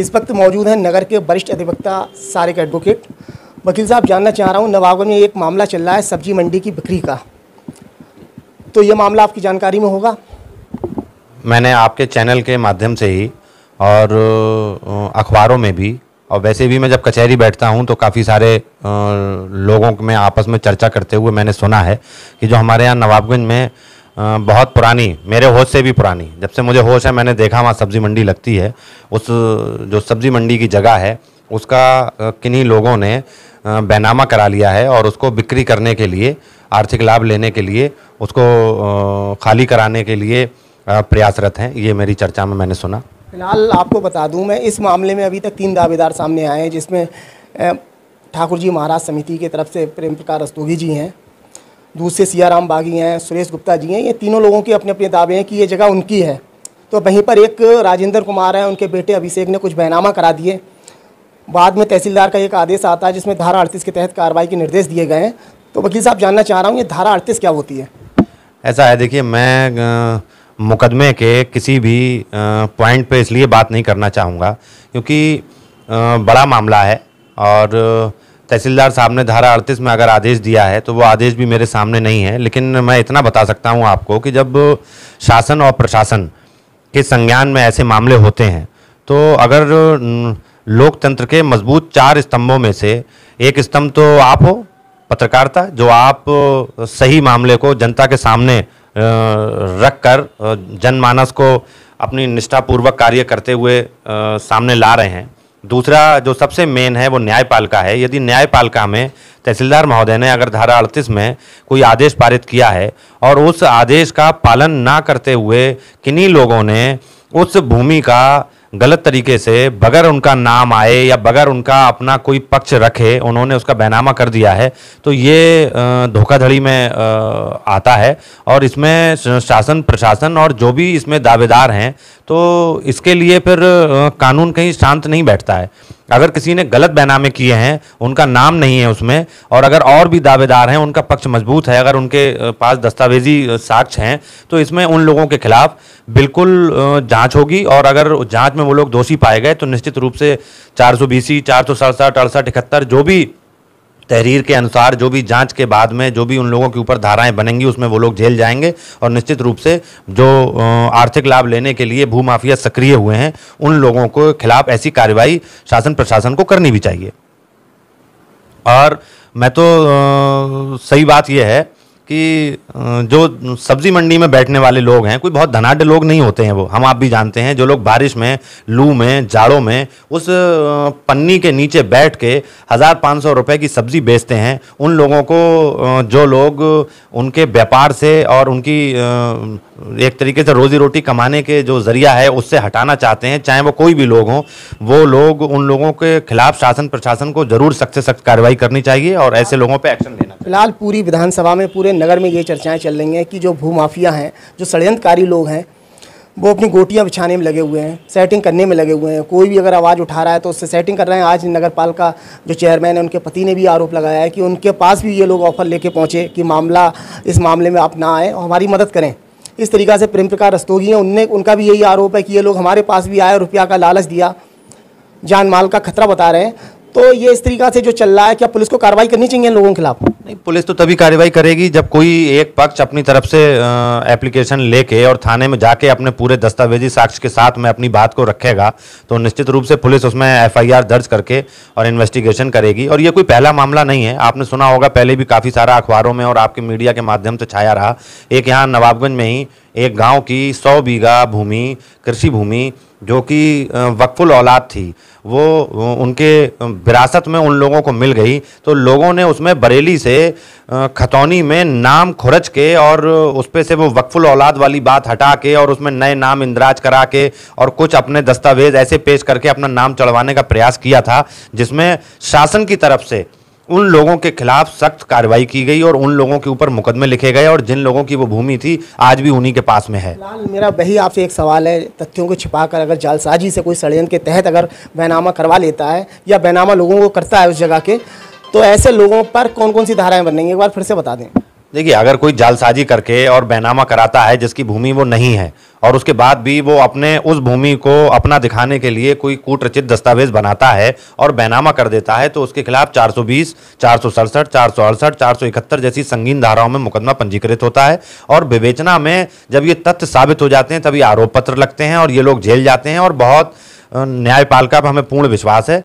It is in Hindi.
इस वक्त मौजूद हैं नगर के वरिष्ठ अधिवक्ता सारिक एडवोकेट वकील साहब जानना चाह रहा हूँ नवाबगंज में एक मामला चल रहा है सब्जी मंडी की बिक्री का तो ये मामला आपकी जानकारी में होगा मैंने आपके चैनल के माध्यम से ही और अखबारों में भी और वैसे भी मैं जब कचहरी बैठता हूँ तो काफ़ी सारे लोगों में आपस में चर्चा करते हुए मैंने सुना है कि जो हमारे यहाँ नवाबगंज में बहुत पुरानी मेरे होश से भी पुरानी जब से मुझे होश है मैंने देखा वहाँ सब्ज़ी मंडी लगती है उस जो सब्ज़ी मंडी की जगह है उसका किन्हीं लोगों ने बैनामा करा लिया है और उसको बिक्री करने के लिए आर्थिक लाभ लेने के लिए उसको खाली कराने के लिए प्रयासरत हैं ये मेरी चर्चा में मैंने सुना फिलहाल आपको बता दूं मैं इस मामले में अभी तक तीन दावेदार सामने आए हैं जिसमें ठाकुर जी महाराज समिति की तरफ से प्रेम प्रकाश रस्तोगी जी हैं दूसरे सियाराम बागी हैं सुरेश गुप्ता जी हैं ये तीनों लोगों की अपने अपने दावे हैं कि ये जगह उनकी है तो वहीं पर एक राजेंद्र कुमार हैं उनके बेटे अभिषेक ने कुछ बहनामा करा दिए बाद में तहसीलदार का एक आदेश आता है जिसमें धारा अड़तीस के तहत कार्रवाई के निर्देश दिए गए हैं तो वकील साहब जानना चाह रहा हूँ ये धारा अड़तीस क्या होती है ऐसा है देखिए मैं मुकदमे के किसी भी पॉइंट पे इसलिए बात नहीं करना चाहूँगा क्योंकि बड़ा मामला है और तहसीलदार साहब ने धारा अड़तीस में अगर आदेश दिया है तो वो आदेश भी मेरे सामने नहीं है लेकिन मैं इतना बता सकता हूँ आपको कि जब शासन और प्रशासन के संज्ञान में ऐसे मामले होते हैं तो अगर लोकतंत्र के मजबूत चार स्तंभों में से एक स्तंभ तो आप हो पत्रकारिता जो आप सही मामले को जनता के सामने रख कर जनमानस को अपनी निष्ठापूर्वक कार्य करते हुए सामने ला रहे हैं दूसरा जो सबसे मेन है वो न्यायपालिका है यदि न्यायपालिका में तहसीलदार महोदय ने अगर धारा अड़तीस में कोई आदेश पारित किया है और उस आदेश का पालन ना करते हुए किन्हीं लोगों ने उस भूमि का गलत तरीके से बगैर उनका नाम आए या बगैर उनका अपना कोई पक्ष रखे उन्होंने उसका बहनामा कर दिया है तो ये धोखाधड़ी में आता है और इसमें शासन प्रशासन और जो भी इसमें दावेदार हैं तो इसके लिए फिर कानून कहीं शांत नहीं बैठता है अगर किसी ने गलत बैनामे किए हैं उनका नाम नहीं है उसमें और अगर और भी दावेदार हैं उनका पक्ष मजबूत है अगर उनके पास दस्तावेजी साक्ष हैं तो इसमें उन लोगों के खिलाफ बिल्कुल जांच होगी और अगर जांच में वो लोग दोषी पाए गए तो निश्चित रूप से चार सौ बीसी चार सौ सड़सठ अड़सठ इकहत्तर जो भी तहरीर के अनुसार जो भी जांच के बाद में जो भी उन लोगों के ऊपर धाराएं बनेंगी उसमें वो लोग जेल जाएंगे और निश्चित रूप से जो आर्थिक लाभ लेने के लिए भूमाफिया सक्रिय हुए हैं उन लोगों के खिलाफ ऐसी कार्रवाई शासन प्रशासन को करनी भी चाहिए और मैं तो सही बात यह है कि जो सब्ज़ी मंडी में बैठने वाले लोग हैं कोई बहुत धनाढ़ लोग नहीं होते हैं वो हम आप भी जानते हैं जो लोग बारिश में लू में जाड़ों में उस पन्नी के नीचे बैठ के हज़ार पाँच सौ रुपये की सब्ज़ी बेचते हैं उन लोगों को जो लोग उनके व्यापार से और उनकी एक तरीके से रोज़ी रोटी कमाने के जो ज़रिया है उससे हटाना चाहते हैं चाहे वो कोई भी लोग हों वो लोग उन लोगों के खिलाफ शासन प्रशासन को ज़रूर सख्त से सख्त कार्रवाई करनी चाहिए और ऐसे लोगों पर एक्शन लेना फिलहाल पूरी विधानसभा में पूरे नगर में ये चर्चाएं चल रही हैं कि जो भूमाफिया हैं जो षडयंत्रकारी लोग हैं वो अपनी गोटियाँ बिछाने में लगे हुए हैं सेटिंग करने में लगे हुए हैं कोई भी अगर आवाज़ उठा रहा है तो उससे सेटिंग कर रहे हैं आज नगर पालिका जो चेयरमैन है उनके पति ने भी आरोप लगाया है कि उनके पास भी ये लोग ऑफर लेके पहुँचे कि मामला इस मामले में आप ना आए और हमारी मदद करें इस तरीक़ा से प्रेम प्रकार रस्तोगी हैं उनने उनका भी यही आरोप है कि ये लोग हमारे पास भी आए रुपया का लालच दिया जान माल का खतरा बता रहे हैं तो ये इस तरीका से जो चल रहा है क्या पुलिस को कार्रवाई करनी चाहिए इन लोगों के खिलाफ नहीं पुलिस तो तभी कार्रवाई करेगी जब कोई एक पक्ष अपनी तरफ से एप्लीकेशन लेके और थाने में जाके अपने पूरे दस्तावेजी साक्ष्य के साथ में अपनी बात को रखेगा तो निश्चित रूप से पुलिस उसमें एफआईआर दर्ज करके और इन्वेस्टिगेशन करेगी और ये कोई पहला मामला नहीं है आपने सुना होगा पहले भी काफ़ी सारा अखबारों में और आपके मीडिया के माध्यम से छाया रहा एक यहाँ नवाबगंज में ही एक गांव की सौ बीघा भूमि कृषि भूमि जो कि वक्फुल औलाद थी वो उनके विरासत में उन लोगों को मिल गई तो लोगों ने उसमें बरेली से खतौनी में नाम खुरच के और उस पर से वो वक्फुल औलाद वाली बात हटा के और उसमें नए नाम इंदराज करा के और कुछ अपने दस्तावेज ऐसे पेश करके अपना नाम चढ़वाने का प्रयास किया था जिसमें शासन की तरफ से उन लोगों के खिलाफ सख्त कार्रवाई की गई और उन लोगों के ऊपर मुकदमे लिखे गए और जिन लोगों की वो भूमि थी आज भी उन्हीं के पास में है मेरा वही आपसे एक सवाल है तथ्यों को छिपाकर अगर जालसाजी से कोई षडयंत्र के तहत अगर बैनामा करवा लेता है या बैनामा लोगों को करता है उस जगह के तो ऐसे लोगों पर कौन कौन सी धाराएं बनेंगी एक बार फिर से बता दें देखिए अगर कोई जालसाजी करके और बैनामा कराता है जिसकी भूमि वो नहीं है और उसके बाद भी वो अपने उस भूमि को अपना दिखाने के लिए कोई कूटरचित दस्तावेज बनाता है और बैनामा कर देता है तो उसके खिलाफ 420, चार सौ सड़सठ चार सौ अड़सठ चार सौ इकहत्तर जैसी संगीन धाराओं में मुकदमा पंजीकृत होता है और विवेचना में जब ये तथ्य साबित हो जाते हैं तभी आरोप पत्र लगते हैं और ये लोग जेल जाते हैं और बहुत न्यायपालिका पर हमें पूर्ण विश्वास है